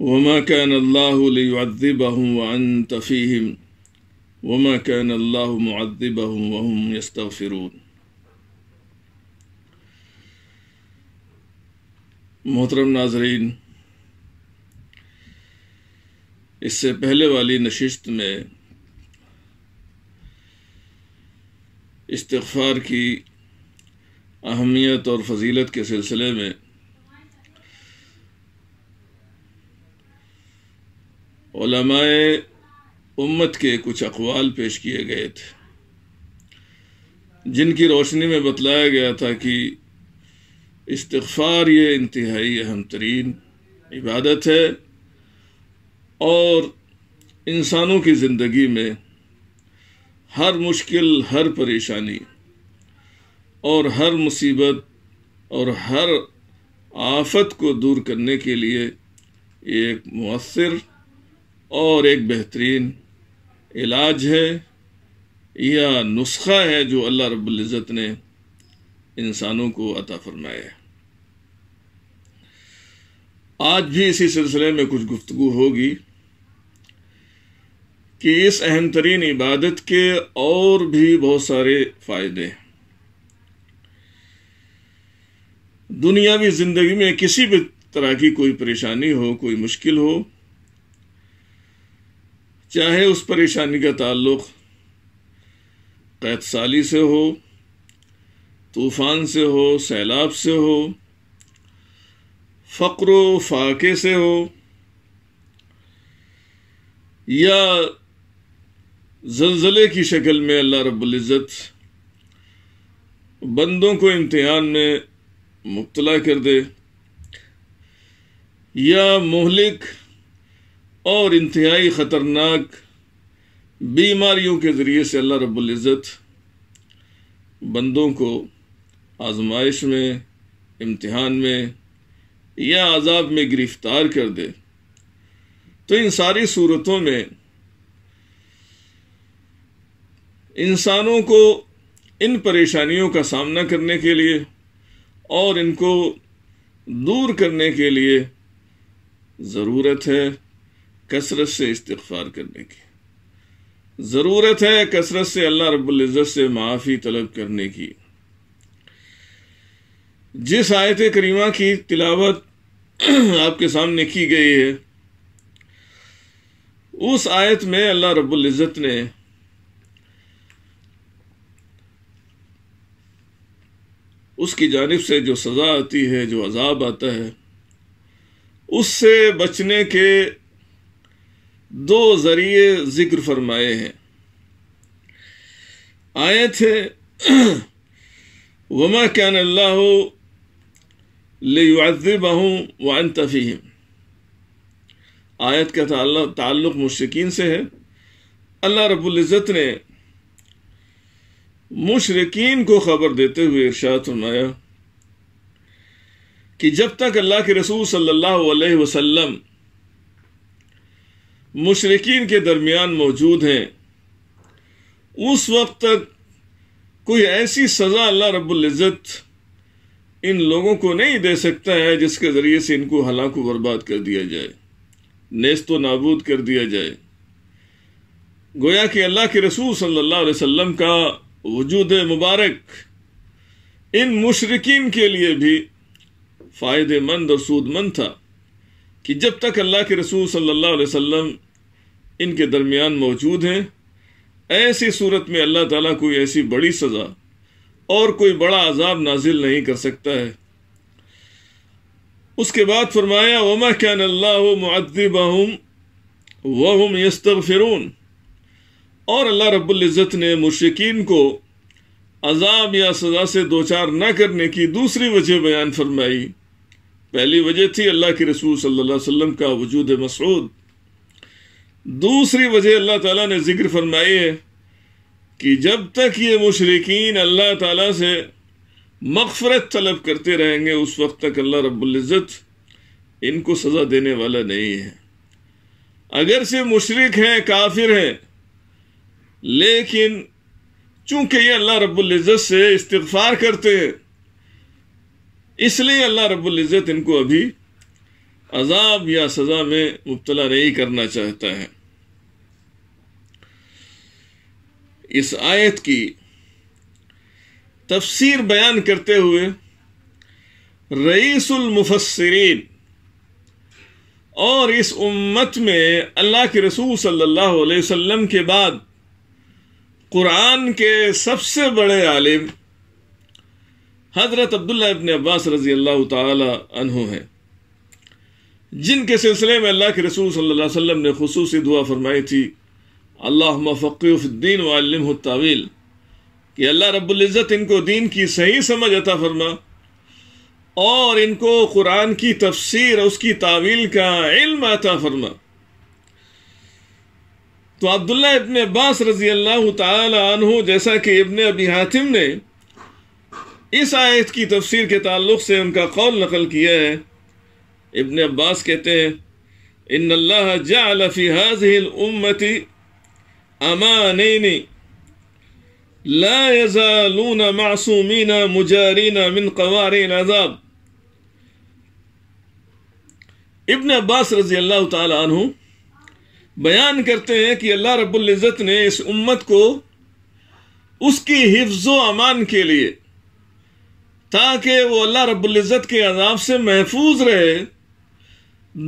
वमा can अल्लाहबहम one तफ़ीम वमा can अल्लाहबहम वहम यस्तफ़िरून मोहतरम नाजरीन इससे पहले वाली नशिस्त में इस्तफ़ार की अहमियत और फजीलत के सिलसिले में उलमाए उम्मत के कुछ अकवाल पेश किए गए थे जिनकी रोशनी में बतलाया गया था कि इस्तफ़ार ये इंतहाई अहम तरीन इबादत है और इंसानों की ज़िंदगी में हर मुश्किल हर परेशानी और हर मुसीबत और हर आफत को दूर करने के लिए एक मौसर और एक बेहतरीन इलाज है या नुस्खा है जो अल्लाह रबुल्ज़त ने इंसानों को अता फरमाया आज भी इसी सिलसिले में कुछ गुफ्तु होगी कि इस अहम तरीन इबादत के और भी बहुत सारे फ़ायदे हैं दुनियावी ज़िंदगी में किसी भी तरह की कोई परेशानी हो कोई मुश्किल हो चाहे उस परेशानी का ताल्लुक कैदसाली से हो तूफ़ान से हो सैलाब से हो फ़क्र फाके से हो या जलजले की शक्ल में अल्लाह रब्ज़त बंदों को इम्तहान में मुबला कर दे या मोहलिक और इंतहाई ख़तरनाक बीमारियों के ज़रिए से अल्लाह रबुल्ज़त बंदों को आजमाइश में इम्तहान में या आज़ाब में गिरफ़्तार कर दे तो इन सारी सूरतों में इंसानों को इन परेशानियों का सामना करने के लिए और इनको दूर करने के लिए ज़रूरत है कसरत से इस्तफार करने की ज़रूरत है कसरत से अल्लाह रबुल्जत से माफ़ी तलब करने की जिस आयत करीमा की तिलावत आपके सामने की गई है उस आयत में अल्लाह रबुल्जत ने उसकी जानब से जो सज़ा आती है जो अजाब आता है उससे बचने के दो जरिए जिक्र फरमाए हैं आए थे वमा क्या अल्लाह लेबाहूँ वन तफ़ीम आयत का ताल्लुक़ मुशरकिन से है अल्लाह रबुल्ज़त ने मुशरकिन को ख़बर देते हुए इर्शाद फरमाया कि जब तक अल्लाह के रसूल सल्लल्लाहु अलैहि वसल्लम मुशरकिन के दरमियान मौजूद हैं उस वक्त तक कोई ऐसी सज़ा अल्लाह रबुल्ज़त इन लोगों को नहीं दे सकता है जिसके ज़रिए से इनको हलाक बर्बाद कर दिया जाए नेस्त नाबूद कर दिया जाए गोया कि अल्लाह के रसूल सल्लल्लाहु अलैहि वसल्लम का वजूद मुबारक इन मुशरकिन के लिए भी फ़ायदेमंद और सूदमंद था कि जब तक अल्लाह के रसूल सल्लल्लाहु अलैहि वसल्लम इनके दरमियान मौजूद हैं ऐसी सूरत में अल्लाह ताला कोई ऐसी बड़ी सज़ा और कोई बड़ा अजाब नाजिल नहीं कर सकता है उसके बाद फरमाया वमा कैन अल्लाह मुद्दिबाहम वहम यस्तब फिरून और अल्लाह रब्ज़त ने मुशकिन को अजाब या सज़ा से दो चार न करने की दूसरी वजह बयान फरमाई पहली वजह थी अल्लाह के रसूल सल्लल्लाहु अलैहि वसल्लम का वजूद मसरूद दूसरी वजह अल्लाह ताला ने जिक्र फरमाई है कि जब तक ये मुशरकिन अल्लाह ताला से मगफरत तलब करते रहेंगे उस वक्त तक अल्लाह रब्ज़त इनको सज़ा देने वाला नहीं है अगर से मुशरक हैं काफिर हैं लेकिन चूंकि ये अल्लाह रब्ज़त से इस्तफ़ार करते हैं इसलिए अल्लाह रब्ज़त इनको अभी अजाब या सज़ा में मुबतला नहीं करना चाहता है इस आयत की तफसीर बयान करते हुए रईसुल मुफसरीन और इस उम्मत में अल्लाह के रसूल सल्लल्लाहु अलैहि वसल्लम के बाद कुरान के सबसे बड़े आलिम हज़रत अब्दुल्ला इबन अब्बास रजी अल्लाह तहु हैं जिनके सिलसिले में अल्लाह के रसूल सल्लल्लाहु अलैहि वसल्लम ने खसूस दुआ फरमाई थी अल्लाह फ़कीफ़ीन वालम तावील कि अल्लाह रबुल्जत इनको दीन की सही समझ अता फरमा और इनको कुरान की तफसीर उसकी तावील का इल्म अता फरमा तो अब्दुल्ला इबन अब्बास रजी अल्लाह तु जैसा कि इबन अबी हातिम ने इस आयत की तफसीर के ताल्लुक से उनका कौल नकल किया है इबन अब्बास कहते हैं इन अल्लाह जाफ़ी हाजिल उम्मती अमानैन لا يزالون معصومين مجارين من قوارع अब्बास रजी अल्लाह तु बयान करते हैं कि अल्लाह रब्ज़त ने इस उम्मत को उसकी हिफ्ज़ अमान के लिए ताकि वो अल्लाह रबुल्ज़त के अजाब से महफूज रहे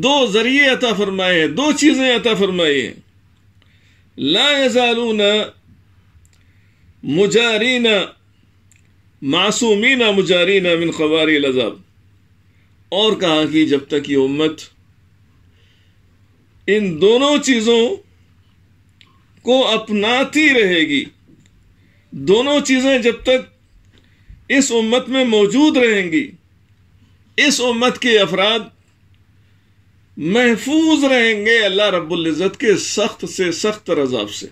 दो ज़रिए अता फरमाए दो चीज़ें अता फरमाई हैं لا يزالون मुजारीन मुजारी ना मिन खबारी लजाब और कहा कि जब तक ये उम्मत इन दोनों चीज़ों को अपनाती रहेगी दोनों चीज़ें जब तक इस उम्मत में मौजूद रहेंगी इस उम्मत के अफराद महफूज रहेंगे अल्लाह रब्बुल्ज़त के सख्त से सख्त रजाब से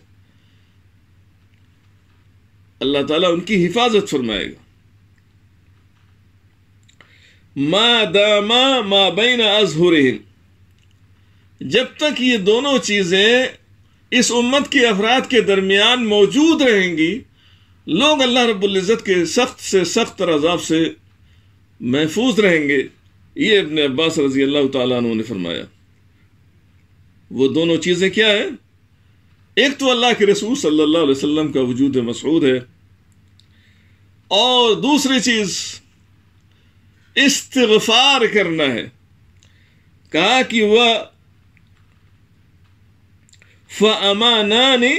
अल्लाह ताला उनकी हिफाजत फरमाएगा मा दामा मा बैन अजहरिन जब तक ये दोनों चीज़ें इस उम्मत के अफराद के दरमियान मौजूद रहेंगी लोग अल्लाह रब्बुल्ज़त के सख्त से सख्त रजाब से महफूज रहेंगे ये अपने अब्बास रजी अल्लाह तु ने फरमाया वो दोनों चीज़ें क्या है एक तो अल्लाह के रसूल सल्लल्लाहु अलैहि वसल्लम का वजूद मसरूद है और दूसरी चीज़ इस्तगफार करना है कहा कि वह फमानी ने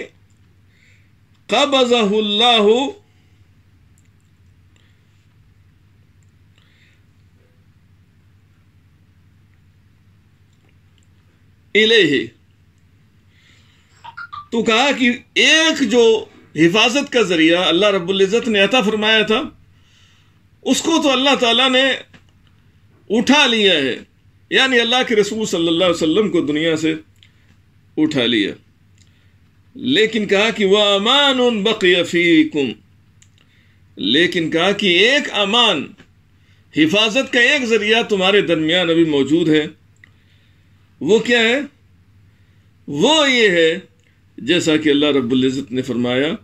इलेही तो कहा कि एक जो हिफाजत का जरिया अल्लाह रबुल्जत ने अता फरमाया था उसको तो अल्लाह ताला ने उठा लिया है यानी अल्लाह के रसूल सल्लल्लाहु अलैहि वसल्लम को दुनिया से उठा लिया लेकिन कहा कि वह अमान बकीफ़ीकुम लेकिन कहा कि एक अमान हिफाजत का एक जरिया तुम्हारे दरमियान अभी मौजूद है वो क्या है वो ये है जैसा कि अल्लाह रबुल्ज़त ने फरमाया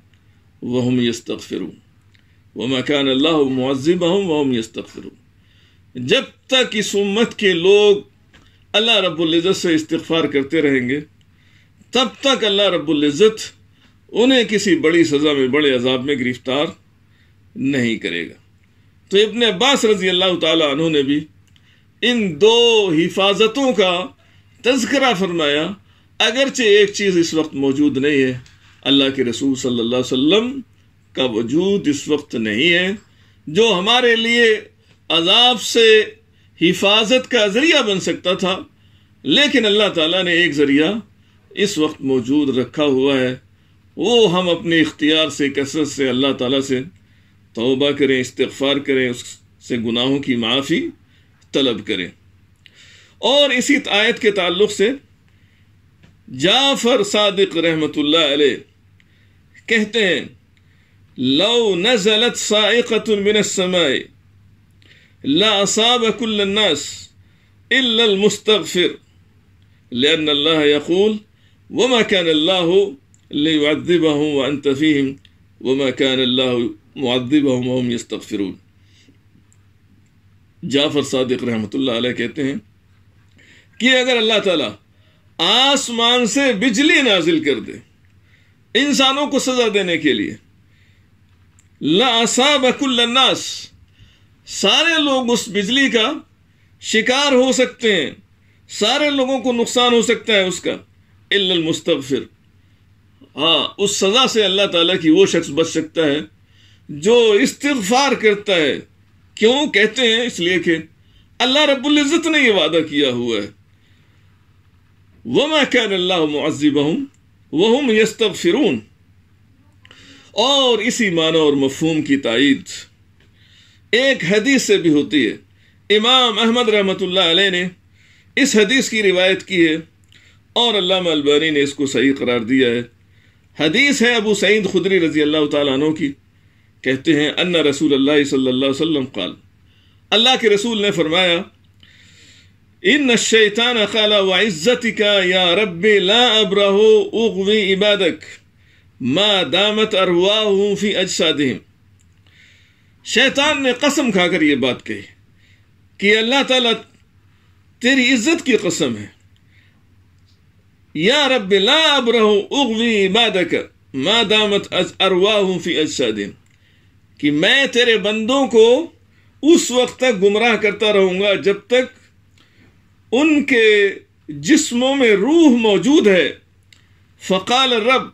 वह हम यस्तफ़िर व मकान अल्लाह मुआज़ब हूँ वह हम यस्तफ़िर जब तक इस उम्मत के लोग अल्लाह रबुल्जत से इस्तफ़ार करते रहेंगे तब तक अल्लाह रबुल्जत उन्हें किसी बड़ी सज़ा में बड़े अजाब में गिरफ्तार नहीं करेगा तो इबन अब्बास रज़ी अल्लाह तु ने भी इन दो हिफाजतों का तस्करा फरमाया अगरचे एक चीज़ इस वक्त मौजूद नहीं है अल्लाह के रसूल सल्लल्लाहु अलैहि वसल्लम का वजूद इस वक्त नहीं है जो हमारे लिए अजाब से हिफाजत का ज़रिया बन सकता था लेकिन अल्लाह ताला ने एक ज़रिया इस वक्त मौजूद रखा हुआ है वो हम अपने इख्तियार से कसरत से अल्लाह ताला से तौबा करें इस्तफ़ार करें उससे गुनाहों की माफ़ी तलब करें और इसी आयत के ताल्लुक से जाफर सादिक रहमत कहते हैं लो नजलत साइकतुलसमाए लासाबकुल्लन्नास इल्लमस्तफ़िर लैन अल्लाह यकूल वमा कैन अल्लाह लियुअद्दिबहुम व कैन अल्लाह मुअद्दिबहुम जाफर सादिक रहमतुल्लाह कहते हैं कि अगर अल्लाह ताला आसमान से बिजली नाजिल कर दे इंसानों को सजा देने के लिए लासाबकुल्लन्नास सारे लोग उस बिजली का शिकार हो सकते हैं सारे लोगों को नुकसान हो सकता है उसका मुस्तफ़िर हाँ उस सज़ा से अल्लाह ताला की वो शख्स बच सकता है जो इस्तफार करता है क्यों कहते हैं इसलिए कि अल्लाह रब्बुल ने ये वादा किया हुआ है वह मैं वमा कैन वह वहम यस्तब फिरून और इसी मानो और मफहूम की तइद एक हदीस से भी होती है इमाम अहमद रहमत ने इस हदीस की रिवायत की है और अल्लाह अलबानी ने इसको सही करार दिया है हदीस है अबू सईद खुदरी रजी अल्लाह तु की कहते हैं अन्ना रसूल अल्लाह कल अल्लाह के रसूल ने फरमाया إن الشيطان قال وعزتك يا ربي لا أبره أغوي عبادك ما دامت أرواهم في أجسادهم شیطان نے قسم کھا کر یہ بات کہی کہ اللہ تعالیٰ تیری عزت کی قسم ہے یا رب لا ابرہ اغوی عبادک ما دامت ارواہم فی اجسادین کہ میں تیرے بندوں کو اس وقت تک گمراہ کرتا رہوں گا جب تک उनके जिस्मों में रूह मौजूद है फ़काल रब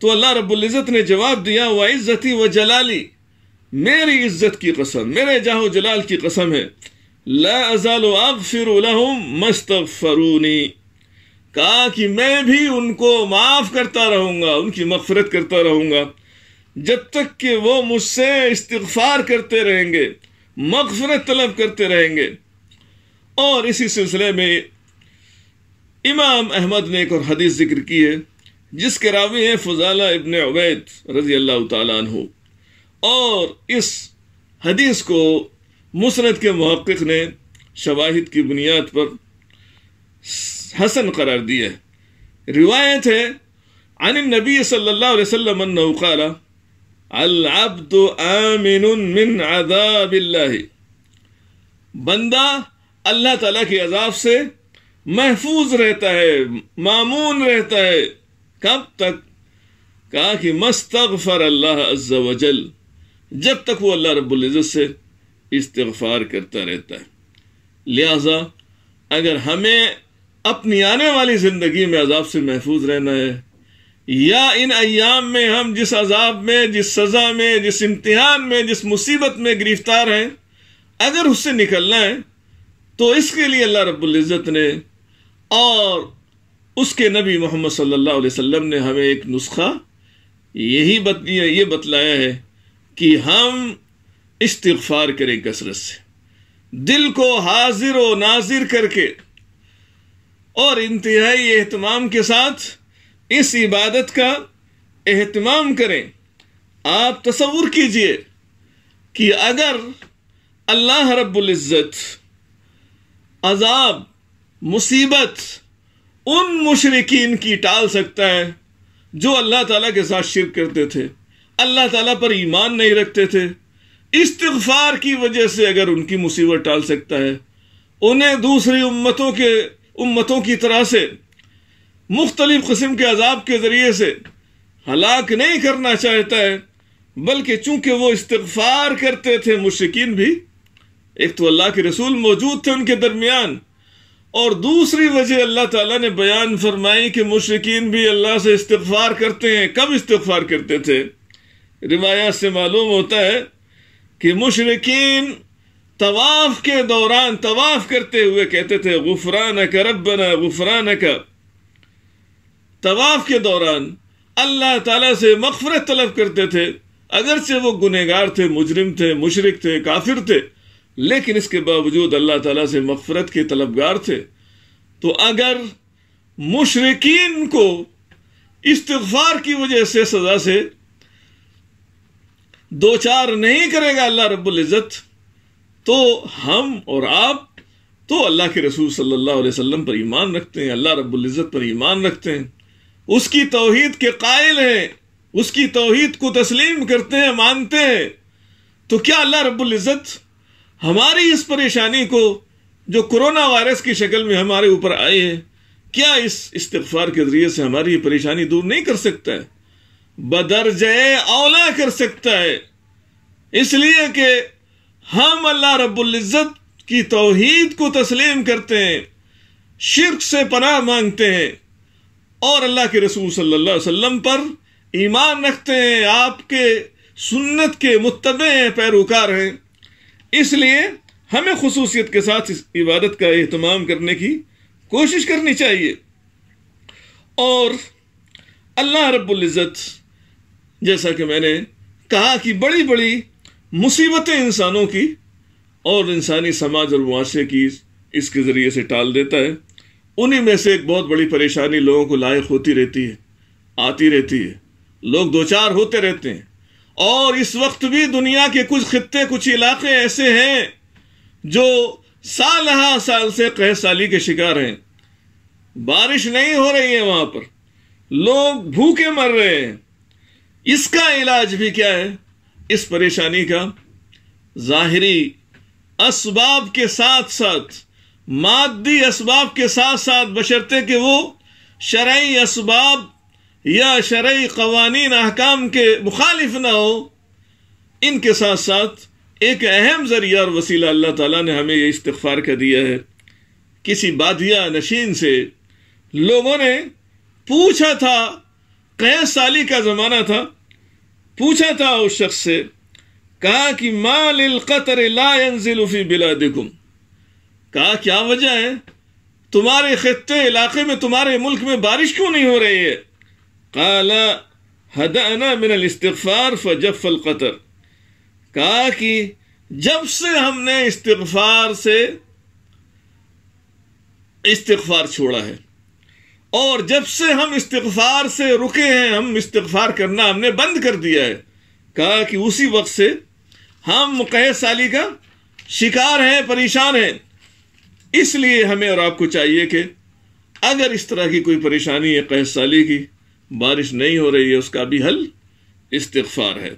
तो अल्लाह रबुल्ज़त ने जवाब दिया व इज़्ज़ती व जलाली मेरी इज़्ज़त की कसम मेरे जाहो जलाल की कसम है ला अब आग फिर मस्तफ़रूनी कहा कि मैं भी उनको माफ़ करता रहूँगा उनकी मफ़रत करता रहूँगा जब तक कि वो मुझसे इस्तफ़ार करते रहेंगे मगफरत तलब करते रहेंगे और इसी सिलसिले में इमाम अहमद ने एक और हदीस जिक्र की है जिसके रावी हैं फजाला इबन अवैद रजी अल्लाह तु और इस हदीस को मुसरत के महक़ ने शवाहिद की बुनियाद पर हसन करार दिया है रिवायत है अन नबी सल्ला अलैहि आमिन मिन आदाबिल्लाह बंदा अल्लाह ताला के अजाब से महफूज रहता है मामून रहता है कब तक कहा कि मस्तगफर अल्लाह अजल जब तक वो अल्लाह रबुल्जत से इस्तफार करता रहता है लिहाजा अगर हमें अपनी आने वाली ज़िंदगी में अजाब से महफूज रहना है या इन अयाम में हम जिस अजाब में जिस सज़ा में जिस इम्तहान में जिस मुसीबत में गिरफ्तार हैं अगर उससे निकलना है तो इसके लिए अल्लाह रब्ज़त ने और उसके नबी मोहम्मद सल्लल्लाहु अलैहि वसल्लम ने हमें एक नुस्खा यही बत ये बतलाया है कि हम इस्तफ़ार करें कसरत से दिल को हाजिर व नाजिर करके और इंतहाई अहतमाम के साथ इस इबादत का अहतमाम करें आप तस्वुर कीजिए कि अगर अल्लाह रब्ज़त अजाब मुसीबत उन मुशरकिन की टाल सकता है जो अल्लाह ताला के साथ शिर करते थे अल्लाह ताला पर ईमान नहीं रखते थे इस्तफार की वजह से अगर उनकी मुसीबत टाल सकता है उन्हें दूसरी उम्मतों के उम्मतों की तरह से मुख्तलिफ़ कस्म के अजाब के ज़रिए से हलाक नहीं करना चाहता है बल्कि चूंकि वो इस्तफार करते थे मुश्किन भी एक तो अल्लाह के रसूल मौजूद थे उनके दरमियान और दूसरी वजह अल्लाह ताला ने बयान फरमाई कि मुशरकिन भी अल्लाह से इस्तफार करते हैं कब इस्तफार करते थे रिवायत से मालूम होता है कि मुशरकिन तवाफ के दौरान तवाफ करते हुए कहते थे गुफरान का रबना गुफरान का तवाफ के दौरान अल्लाह ताला से मफफरत तलब करते थे अगरचे वो गुनहगार थे मुजरिम थे मुशरक थे काफिर थे लेकिन इसके बावजूद अल्लाह ताला से मफरत के तलबगार थे तो अगर मुशरकिन को इस्तफार की वजह से सजा से दो चार नहीं करेगा अल्लाह रब्बुल इज़्ज़त तो हम और आप तो अल्लाह के रसूल सल्लल्लाहु अलैहि वसल्लम पर ईमान रखते हैं अल्लाह रब्बुल इज़्ज़त पर ईमान रखते हैं उसकी तोहहीद के कायल हैं उसकी तोहहीद को तस्लीम करते हैं मानते हैं तो क्या अल्लाह रब्बुल इज़्ज़त हमारी इस परेशानी को जो कोरोना वायरस की शक्ल में हमारे ऊपर आए हैं क्या इस इस्तफार के जरिए से हमारी परेशानी दूर नहीं कर सकता है बदरजय औला कर सकता है इसलिए कि हम अल्लाह रबुल्ज़त की तोहद को तस्लीम करते हैं शिरक से पनाह मांगते हैं और अल्लाह के रसूल सल्लल्लाहु अलैहि वसल्लम पर ईमान रखते हैं आपके सुन्नत के मुतबे हैं पैरोकार हैं इसलिए हमें खसूसियत के साथ इस इबादत का अहतमाम करने की कोशिश करनी चाहिए और अल्लाह रब्ज़त जैसा कि मैंने कहा कि बड़ी बड़ी मुसीबतें इंसानों की और इंसानी समाज और मुआरे की इसके ज़रिए से टाल देता है उन्हीं में से एक बहुत बड़ी परेशानी लोगों को लायक होती रहती है आती रहती है लोग दो चार होते रहते हैं और इस वक्त भी दुनिया के कुछ खत्ते कुछ इलाके ऐसे हैं जो साल हा साल से कह साली के शिकार हैं बारिश नहीं हो रही है वहां पर लोग भूखे मर रहे हैं इसका इलाज भी क्या है इस परेशानी का जाहिरी असबाब के साथ साथ मादी असबाब के साथ साथ बशर्ते कि वो शराय असबाब या शरा कवानीन अहकाम के मुखालिफ ना हो इनके साथ साथ एक अहम जरिया और वसीला अल्लाह ताला ने हमें ये इस्तफार कर दिया है किसी बाधिया नशीन से लोगों ने पूछा था कैद साली का ज़माना था पूछा था उस शख्स से कहा कि माल कतर लाजिलफ़ी बिला दिगुम कहा क्या वजह है तुम्हारे खत्ते इलाके में तुम्हारे मुल्क में बारिश क्यों नहीं हो रही है قال हदाना من الاستغفار فجف क़तर कहा कि जब से हमने इस्तफ़ार से इस्तफ़ार छोड़ा है और जब से हम इस्तफ़ार से रुके हैं हम इस्तफ़ार करना हमने बंद कर दिया है कहा कि उसी वक्त से हम मुकह साली का शिकार हैं परेशान हैं इसलिए हमें और आपको चाहिए कि अगर इस तरह की कोई परेशानी है कहसाली की बारिश नहीं हो रही है उसका भी हल इस्तफ़ार है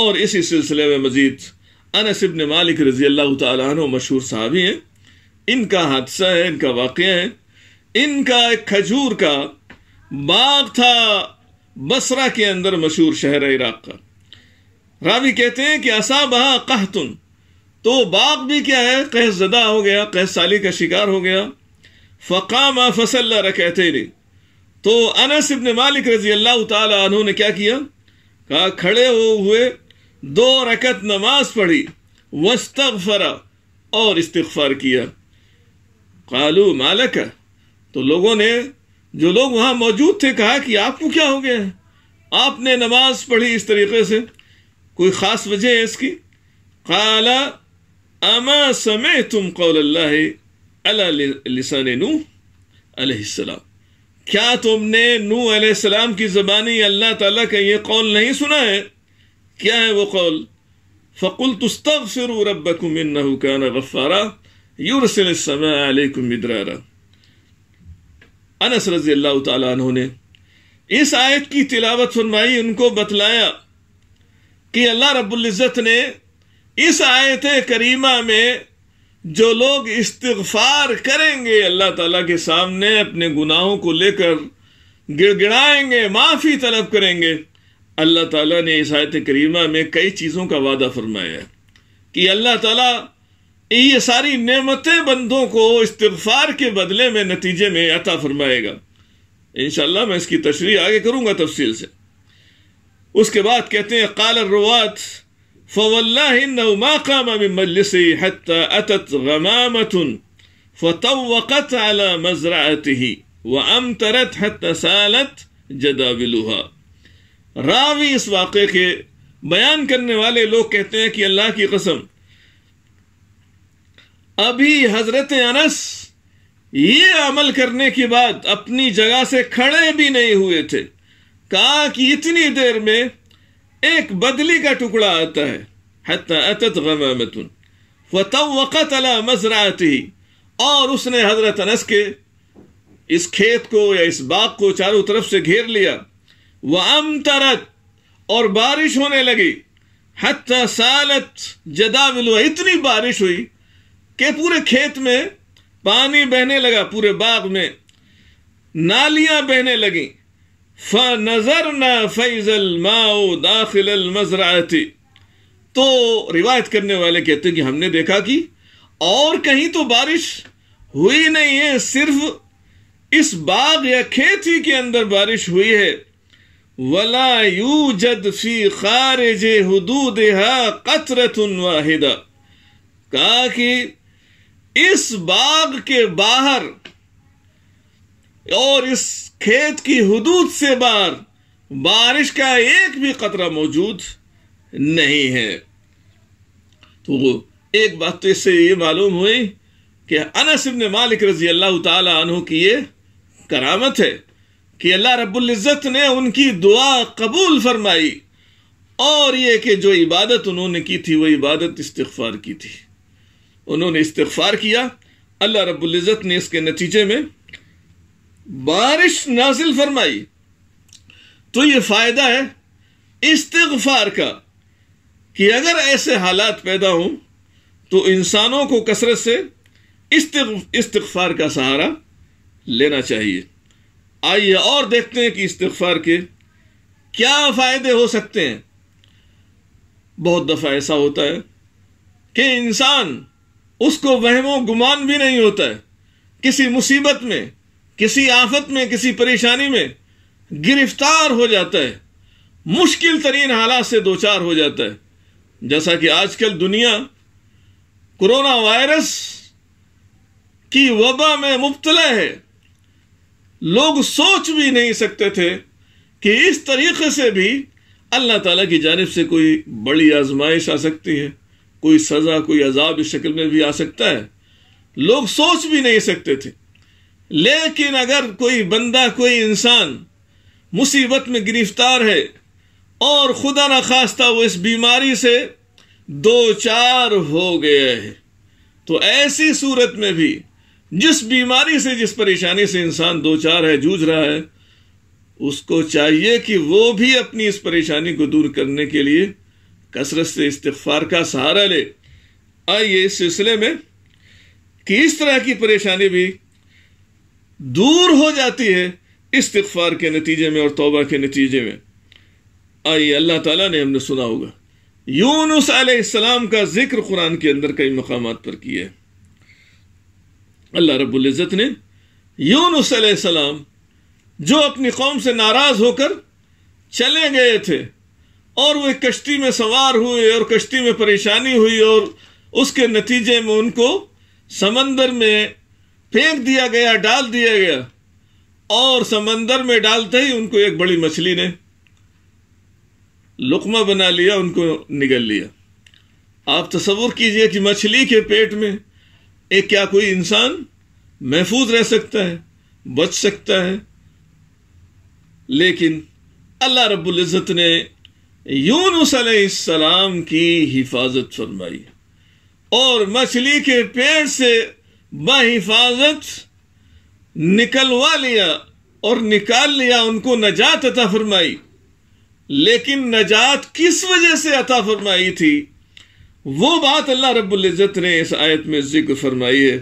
और इसी सिलसिले में मजीद अनसिबन मालिक रजी अल्लाह तु मशहूर साहबी हैं इनका हादसा है इनका वाक़ है इनका एक खजूर का बाग था बसरा के अंदर मशहूर शहर इराक का रावी कहते हैं कि असा बहा कहतुन तो बाग भी क्या है कह जदा हो गया कह साली का शिकार हो गया फ़काम रखे रखते तो अनस इब्ने मालिक रजी अल्लाह तु ने क्या किया कहा खड़े हो हुए दो रकत नमाज पढ़ी वस्तफरा और इस्तफार किया कालू मालक तो लोगों ने जो लोग वहां मौजूद थे कहा कि आपको क्या हो गया है आपने नमाज पढ़ी इस तरीके से कोई खास वजह है इसकी काला अमा समय तुम कौल अल्लाह लिसान नूह अलैहिस्सलाम क्या तुमने नू अलैहिस्सलाम की ज़बानी अल्लाह ताला का यह कौल नहीं सुना है क्या है वो कौल फ़कुल तुस्तफ़ फिर रबकुम कान गफ़ारा यूरसिल अलैकुम मिदरारा अनस रजी अल्लाह तु ने इस आयत की तिलावत फरमाई उनको बतलाया कि अल्लाह रब्बुल्ज़त ने इस आयत करीमा में जो लोग इस्तफार करेंगे अल्लाह ताला के सामने अपने गुनाहों को लेकर गिड़गिड़ाएंगे माफी तलब करेंगे अल्लाह ताला ने इस करीमा में कई चीज़ों का वादा फरमाया कि अल्लाह ताला ये सारी नेमतें बंदों को इस्तफार के बदले में नतीजे में अता फरमाएगा इन मैं इसकी तशरी आगे करूँगा तफसील से उसके बाद कहते हैं काल रुआत فوالله إنه ما قام من مجلسه حتى أتت غمامة فطوقت على مزرعته وأمطرت حتى سالت जदाविलुहा रावी इस वाक़े के बयान करने वाले लोग कहते हैं कि अल्लाह की कसम अभी हजरत अनस ये अमल करने के बाद अपनी जगह से खड़े भी नहीं हुए थे कहा कि इतनी देर में एक बदली का टुकड़ा आता है मजराती और उसने हजरत अनस के इस खेत को या इस बाग को चारों तरफ से घेर लिया वह अम तरत और बारिश होने लगी हत्या सालत जदाविल इतनी बारिश हुई कि पूरे खेत में पानी बहने लगा पूरे बाग में नालियां बहने लगी फनजरना फैजल माओ दाखिल तो रिवायत करने वाले कहते हैं कि हमने देखा कि और कहीं तो बारिश हुई नहीं है सिर्फ इस बाग या खेती के अंदर बारिश हुई है वला यू जद फी खारिज हदूद कतरतुन वाहिदा कहा कि इस बाग के बाहर और इस खेत की हदूद से बाहर बारिश का एक भी खतरा मौजूद नहीं है तो एक बात तो इससे ये मालूम हुई कि अनस ने मालिक रजी अल्लाह तु की ये करामत है कि अल्लाह रबुल्जत ने उनकी दुआ कबूल फरमाई और ये कि जो इबादत उन्होंने की थी वो इबादत इस्तफार की थी उन्होंने इस्तफार किया अल्लाह रबुल्जत ने इसके नतीजे में बारिश नाजिल फरमाई तो ये फ़ायदा है इस्तगफार का कि अगर ऐसे हालात पैदा हों तो इंसानों को कसरत से इस्तगफार का सहारा लेना चाहिए आइए और देखते हैं कि इस्तगफार के क्या फ़ायदे हो सकते हैं बहुत दफ़ा ऐसा होता है कि इंसान उसको वहमो गुमान भी नहीं होता है किसी मुसीबत में किसी आफत में किसी परेशानी में गिरफ्तार हो जाता है मुश्किल तरीन हालात से दो चार हो जाता है जैसा कि आजकल दुनिया कोरोना वायरस की वबा में मुबतला है लोग सोच भी नहीं सकते थे कि इस तरीके से भी अल्लाह ताला की जानब से कोई बड़ी आजमाइश आ सकती है कोई सज़ा कोई अजाब इस शक्ल में भी आ सकता है लोग सोच भी नहीं सकते थे लेकिन अगर कोई बंदा कोई इंसान मुसीबत में गिरफ्तार है और खुदा न खास्ता वो इस बीमारी से दो चार हो गया है तो ऐसी सूरत में भी जिस बीमारी से जिस परेशानी से इंसान दो चार है जूझ रहा है उसको चाहिए कि वो भी अपनी इस परेशानी को दूर करने के लिए कसरत से इस्तफार का सहारा ले आइए इस सिलसिले में कि इस तरह की परेशानी भी दूर हो जाती है इस्तफार के नतीजे में और तोबा के नतीजे में आइए अल्लाह ताला ने हमने सुना होगा यूनुस अलैहिस्सलाम का जिक्र कुरान के अंदर कई मकाम पर किया है अल्लाह रबुल्ज़त ने यूनुस अलैहिस्सलाम जो अपनी कौम से नाराज़ होकर चले गए थे और वे कश्ती में सवार हुए और कश्ती में परेशानी हुई और उसके नतीजे में उनको समंदर में फेंक दिया गया डाल दिया गया और समंदर में डालते ही उनको एक बड़ी मछली ने लुकमा बना लिया उनको निगल लिया आप तस्वुर कीजिए कि मछली के पेट में एक क्या कोई इंसान महफूज रह सकता है बच सकता है लेकिन अल्लाह रब्बुल इज़्ज़त ने यूनुस सलाम की हिफाजत फरमाई और मछली के पेट से बाहिफाजत निकलवा लिया और निकाल लिया उनको नजात अता फरमाई लेकिन नजात किस वजह से अता फरमाई थी वो बात अल्लाह रब्बुल इज़्ज़त ने इस आयत में जिक्र फरमाई है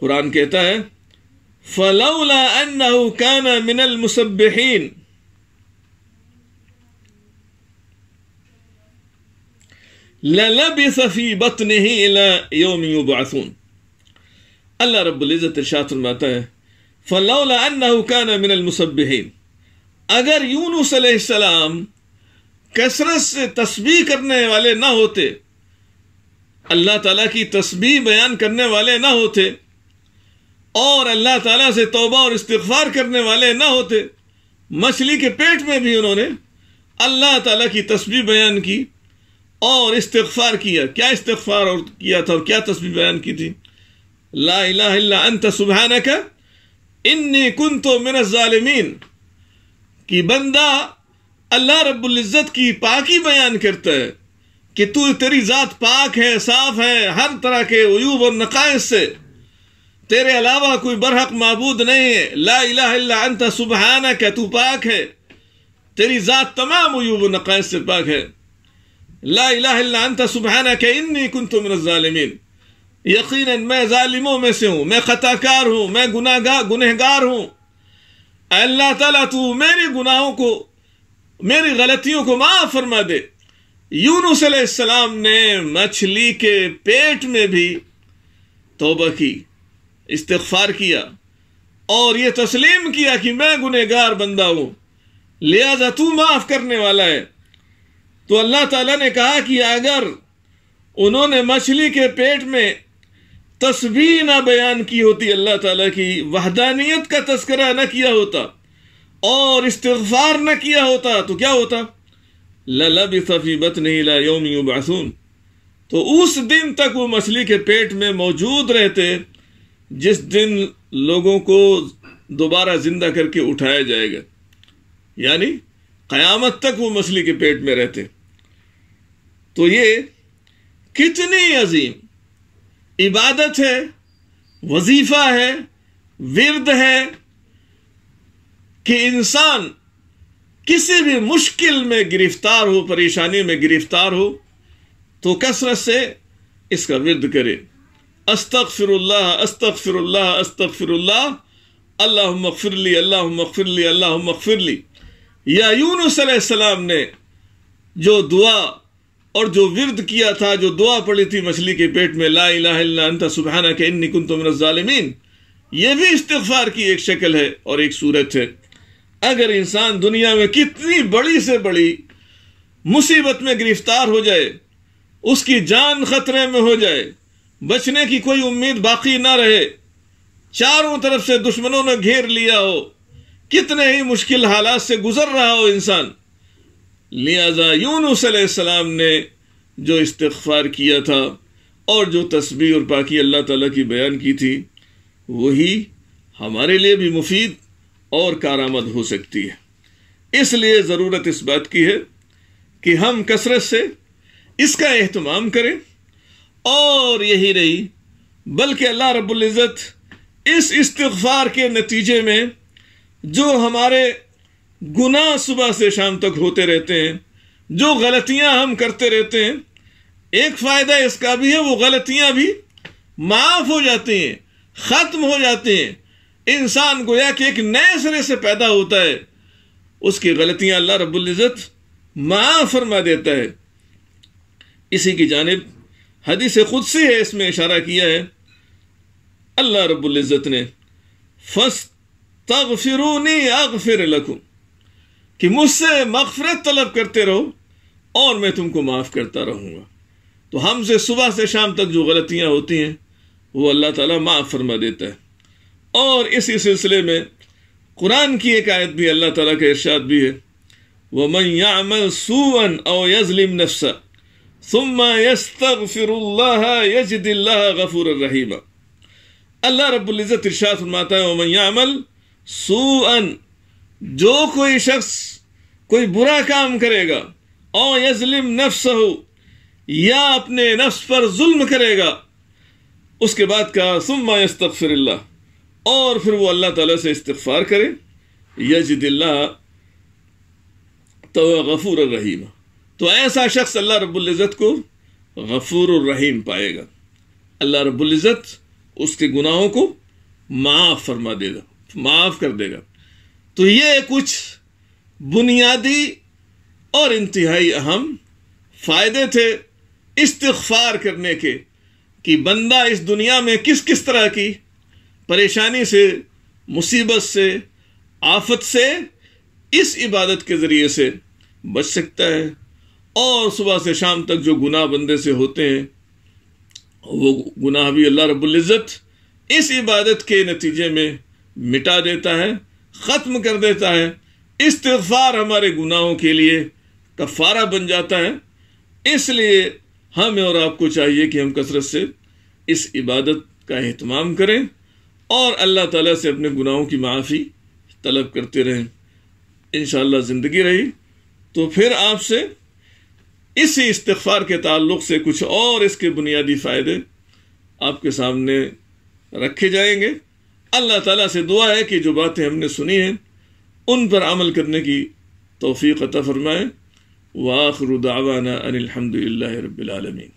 कुरान कहता है फलौला अन्नहु काना मिनल मुसब्बिहीन لَلَبِثَ فِي بَطْنِهِ अगर यूनुस अलैहिस्सलाम कसरत से तस्बीह करने वाले ना होते अल्लाह ताला की तस्बीह बयान करने वाले ना होते और अल्लाह ताला से तौबा और इस्तगफार करने वाले ना होते मछली के पेट में भी उन्होंने अल्लाह तला की तस्वीर बयान की और इस्तफार किया क्या इस्तफार और किया था और क्या तस्वीर बयान की थी ला इला अंत सुबहाना का इन्नी कुन तो मिन ालमीन कि बंदा अल्लाह रब्ज़त की पाकी बयान करता है कि तू तेरी ज़ात पाक है साफ है हर तरह के अयूब और नकायस से तेरे अलावा कोई बरहक मबूद नहीं है ला इला अंत सुबहाना का तू पाक है तेरी ज़ात तमाम अयूब नकायस से पाक है ला इला सुबहाना के इन्नी कुन तुम रजालमिन यकीन मैं ालिमों में से हूँ मैं ख़ताकार हूँ मैं गुनागार गुनहगार हूँ अल्लाह ताला तू मेरे गुनाहों को मेरी गलतियों को माफ़ फरमा दे यूनुस सलाम ने मछली के पेट में भी तोबा की इस्तफार किया और ये तस्लीम किया कि मैं गुनहगार बंदा हूँ लिहाजा तू माफ़ करने वाला है तो अल्लाह ताला ने कहा कि अगर उन्होंने मछली के पेट में तस्वीर ना बयान की होती अल्लाह ताला की वहदानियत का तस्करा ना किया होता और इस्तफार ना किया होता तो क्या होता ललब बत नहीं ला योम तो उस दिन तक वो मछली के पेट में मौजूद रहते जिस दिन लोगों को दोबारा जिंदा करके उठाया जाएगा यानी कयामत तक वो मछली के पेट में रहते तो ये कितनी अजीम इबादत है वजीफा है विरद है कि इंसान किसी भी मुश्किल में गिरफ्तार हो परेशानी में गिरफ्तार हो तो कसरत से इसका विरद करे अस्तक फिरल्ला अस्तक फिरल्ला अस्तक फिरल्ला अल्लाह मकफिरली अल्लाह मकफिरली अल्लाह मकफिरली या यूनुस ने जो दुआ और जो विरद किया था जो दुआ पड़ी थी मछली के पेट में ला अंता सुबहाना के इन निकुन तुम ज़ालिमीन ये भी इस्तफार की एक शक्ल है और एक सूरत है अगर इंसान दुनिया में कितनी बड़ी से बड़ी मुसीबत में गिरफ्तार हो जाए उसकी जान खतरे में हो जाए बचने की कोई उम्मीद बाकी ना रहे चारों तरफ से दुश्मनों ने घेर लिया हो कितने ही मुश्किल हालात से गुजर रहा हो इंसान लिहाजा यूनुसम ने जो इस्तफार किया था और जो तस्वीर और पाकि अल्लाह ताला की बयान की थी वही हमारे लिए भी मुफीद और कारामद हो सकती है इसलिए ज़रूरत इस बात की है कि हम कसरत से इसका अहतमाम करें और यही नहीं बल्कि अल्लाह इज़्ज़त इस इस्तफार के नतीजे में जो हमारे गुनाह सुबह से शाम तक होते रहते हैं जो गलतियां हम करते रहते हैं एक फायदा इसका भी है वो गलतियां भी माफ हो जाती हैं खत्म हो जाती हैं इंसान गोया कि एक नए सिरे से पैदा होता है उसकी गलतियां अल्लाह रबुल्जत माफ फरमा देता है इसी की जानब हदीस खुद से है इसमें इशारा किया है अल्लाह रबुल्जत ने फस तगफिरूनी अगफिर लखूँ कि मुझसे मफफ़रत तलब करते रहो और मैं तुमको माफ़ करता रहूँगा तो हमसे सुबह से शाम तक जो गलतियाँ होती हैं वो अल्लाह ताला माफ़ फरमा देता है और इसी सिलसिले में कुरान की एक आयत भी अल्लाह ताला का इर्शाद भी है वो मन यामल और यजलिम नफ्सा सुम्मा यस्तगफिरुल्लाह यजदिल्लाह गफूर रहीमा अल्लाह रब्बुल इज़्ज़त फरमाता है वो मन यामल जो कोई शख्स कोई बुरा काम करेगा और यजलिम नफ्स हो या अपने नफ्स पर जुल्म करेगा उसके बाद कहा सुम्मा इस्तफर और फिर वो अल्लाह ताला से इस्तफार करे यजदिल्ला तो गफूर रहीम तो ऐसा शख्स अल्लाह रब्ज़त को गफूर रहीम पाएगा अल्लाह रबुल्ज़त उसके गुनाहों को माफ़ फरमा देगा माफ़ कर देगा तो ये कुछ बुनियादी और इंतहाई अहम फ़ायदे थे इस्तफार करने के कि बंदा इस दुनिया में किस किस तरह की परेशानी से मुसीबत से आफत से इस इबादत के ज़रिए से बच सकता है और सुबह से शाम तक जो गुनाह बंदे से होते हैं वो गुनाह भी अल्लाह रब्ज़त इस इबादत के नतीजे में मिटा देता है ख़त्म कर देता है इस्तफार हमारे गुनाहों के लिए कफ़ारा बन जाता है इसलिए हमें और आपको चाहिए कि हम कसरत से इस इबादत का अहतमाम करें और अल्लाह ताला से अपने गुनाहों की माफ़ी तलब करते रहें इन ज़िंदगी रही तो फिर आपसे इसी इस्तफार के ताल्लुक से कुछ और इसके बुनियादी फ़ायदे आपके सामने रखे जाएंगे अल्लाह ताला से दुआ है कि जो बातें हमने सुनी हैं उन पर अमल करने की तोफ़ी अता फ़रमाएँ वाखरुदावाना अनिलहमदिल्ला रबालमीन